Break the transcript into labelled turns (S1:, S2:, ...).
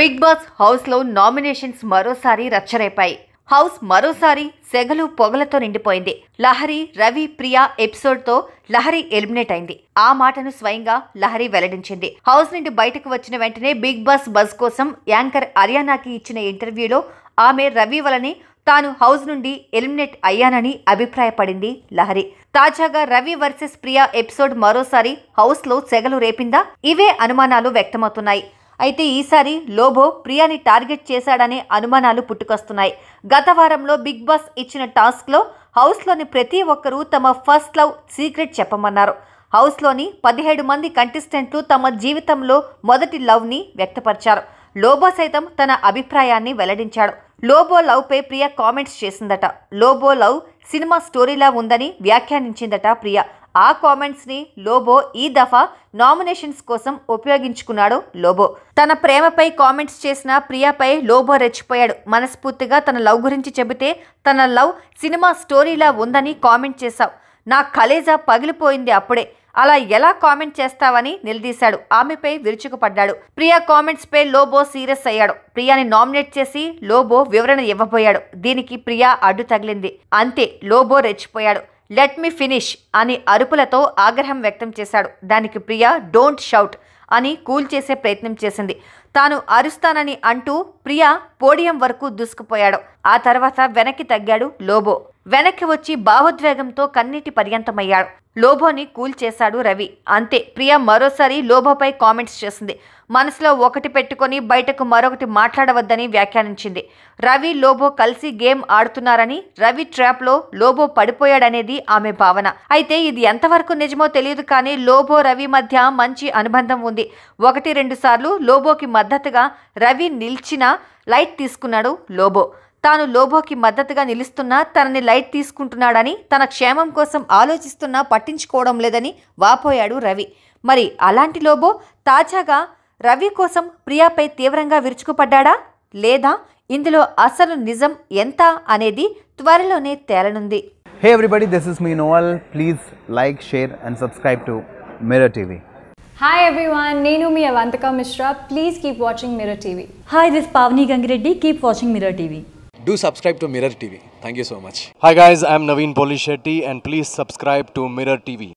S1: Big boss హౌస్లో nominations మరోసారి రచ్చరేపాయి house మరోసారి సెగలు పొగలతో నిండిపోయింది లహరి రవి ప్రియా ఎపిసోడ్తో లహరి ఎలిమినేట్ అయింది ఆ మాటను స్వయంగా లహరి వెల్లడించింది హౌస్ నుండి బయటకు వచ్చిన వెంటనే బిగ్ బాస్ బజ్ కోసం యాంకర్ అరియానాకి ఇచ్చిన ఇంటర్వ్యూలో ఆమె రవి వలనే తాను హౌస్ నుండి ఎలిమినేట్ అయ్యానని అభిప్రాయపడింది లహరి తాజాగా రవి వర్సెస్ ప్రియా ఎపిసోడ్ మరోసారి హౌస్లో సెగలు రేపిందా ఇవే అనుమానాలు వ్యక్తమవుతున్నాయి అయితే ఈసారి లోబో ప్రియాని టార్గెట్ చేశాడనే అనుమానాలు పుట్టుకొస్తున్నాయి గత వారంలో బిగ్ బాస్ ఇచ్చిన టాస్క్లో హౌస్లోని ప్రతి ఒక్కరూ తమ ఫస్ట్ లవ్ సీక్రెట్ చెప్పమన్నారు హౌస్లోని పదిహేడు మంది కంటెస్టెంట్లు తమ జీవితంలో మొదటి లవ్ని వ్యక్తపరిచారు లోబో సైతం తన అభిప్రాయాన్ని వెల్లడించాడు లోబో లవ్పై ప్రియ కామెంట్స్ చేసిందట లోబో లవ్ సినిమా స్టోరీలా ఉందని వ్యాఖ్యానించిందట ప్రియ ఆ కామెంట్స్ని లోబో ఈ దఫా నామినేషన్స్ కోసం ఉపయోగించుకున్నాడు లోబో తన ప్రేమపై కామెంట్స్ చేసిన ప్రియాపై లోబో రెచ్చిపోయాడు మనస్ఫూర్తిగా తన లవ్ గురించి చెబితే తన లవ్ సినిమా స్టోరీలా ఉందని కామెంట్ చేశావు నా కలేజా పగిలిపోయింది అప్పుడే అలా ఎలా కామెంట్ చేస్తావని నిలదీశాడు ఆమెపై విరుచుకుపడ్డాడు ప్రియా కామెంట్స్పై లోబో సీరియస్ అయ్యాడు ప్రియాని నామినేట్ చేసి లోబో వివరణ ఇవ్వబోయాడు దీనికి ప్రియా అడ్డు తగిలింది అంతే లోబో రెచ్చిపోయాడు లెట్ మీ ఫినిష్ అని అరుపులతో ఆగ్రహం వ్యక్తం చేశాడు దానికి ప్రియా డోంట్ షౌట్ అని కూల్ చేసే ప్రయత్నం చేసింది తాను అరుస్తానని అంటూ ప్రియా పోడియం వరకు దూసుకుపోయాడు ఆ తర్వాత వెనక్కి తగ్గాడు లోబో వెనక్కి వచ్చి భావోద్వేగంతో కన్నీటి పర్యంతమయ్యాడు లోబోని కూల్ చేశాడు రవి అంతే ప్రియా మరోసారి లోబోపై కామెంట్స్ చేసింది మనసులో ఒకటి పెట్టుకొని బయటకు మరొకటి మాట్లాడవద్దని వ్యాఖ్యానించింది రవి లోబో కలిసి గేమ్ ఆడుతున్నారని రవి ట్రాప్లో లోబో పడిపోయాడనేది ఆమె భావన అయితే ఇది ఎంతవరకు నిజమో తెలియదు కానీ లోబో రవి మధ్య మంచి అనుబంధం ఉంది ఒకటి రెండు సార్లు లోబోకి మద్దతుగా రవి నిలిచిన లైట్ తీసుకున్నాడు లోబో తాను లోబోకి మద్దతుగా నిలుస్తున్నా తనని లైట్ తీసుకుంటున్నాడని తన క్షేమం కోసం ఆలోచిస్తున్నా పట్టించుకోవడం లేదని వాపోయాడు రవి మరి అలాంటి లోబో తాజాగా రవి కోసం ప్రియాపై తీవ్రంగా విరుచుకుపడ్డా లేదా ఇందులో అసలు నిజం ఎంత అనేది త్వరలోనే తేలనుంది hey everybody this is me Noval please like share and subscribe to mirror TV Hi everyone, Nenu me Avantika Mishra. Please keep watching Mirror TV. Hi, this is Pavni Gangreddy. Keep watching Mirror TV. Do subscribe to Mirror TV. Thank you so much. Hi guys, I'm Naveen Polishetty and please subscribe to Mirror TV.